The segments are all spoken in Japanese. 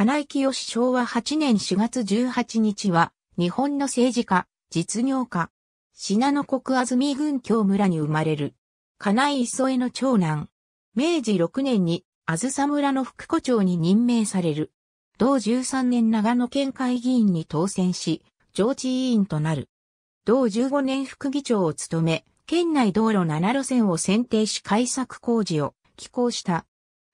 金井清昭和8年4月18日は、日本の政治家、実業家、品の国安住郡京村に生まれる。金井磯江の長男。明治6年に、あずさ村の副校長に任命される。同13年長野県会議員に当選し、上智委員となる。同15年副議長を務め、県内道路7路線を選定し改作工事を寄稿した。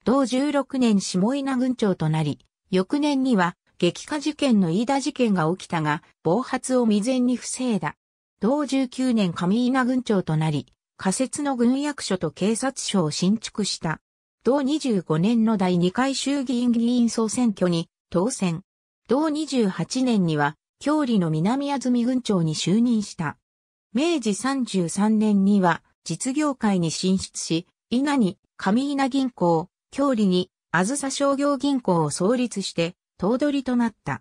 同16年下稲郡長となり、翌年には、激化事件の飯田事件が起きたが、暴発を未然に防いだ。同19年上稲軍長となり、仮設の軍役所と警察署を新築した。同25年の第2回衆議院議員総選挙に当選。同28年には、郷里の南安住軍長に就任した。明治33年には、実業界に進出し、稲に上稲銀行、郷里にあずさ商業銀行を創立して、頭取となった。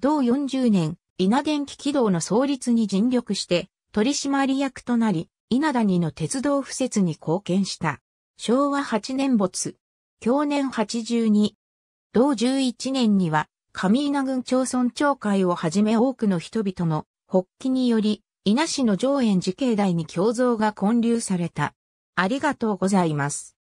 同40年、稲電気軌道の創立に尽力して、取締役となり、稲谷の鉄道敷設に貢献した。昭和8年没。去年82。同11年には、上稲郡町村長会をはじめ多くの人々の発起により、稲市の上園寺境内に胸像が建立された。ありがとうございます。